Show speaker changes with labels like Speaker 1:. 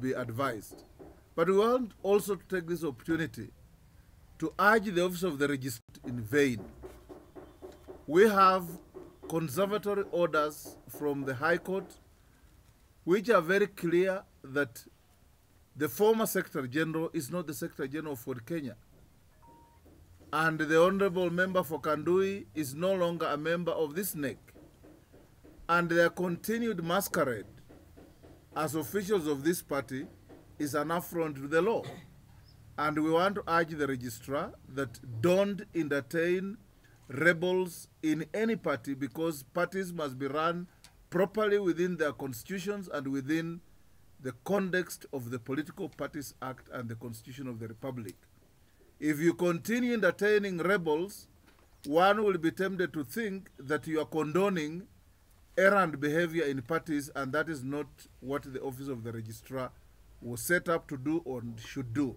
Speaker 1: be advised. But we want also to take this opportunity to urge the Office of the Register in vain. We have conservatory orders from the High Court which are very clear that the former Secretary General is not the Secretary General for Kenya. And the Honorable Member for Kandui is no longer a member of this NEC. And their continued masquerade as officials of this party is an affront to the law. And we want to urge the registrar that don't entertain rebels in any party because parties must be run properly within their constitutions and within the context of the Political Parties Act and the Constitution of the Republic. If you continue entertaining rebels, one will be tempted to think that you are condoning errant behavior in parties, and that is not what the Office of the Registrar was set up to do or should do.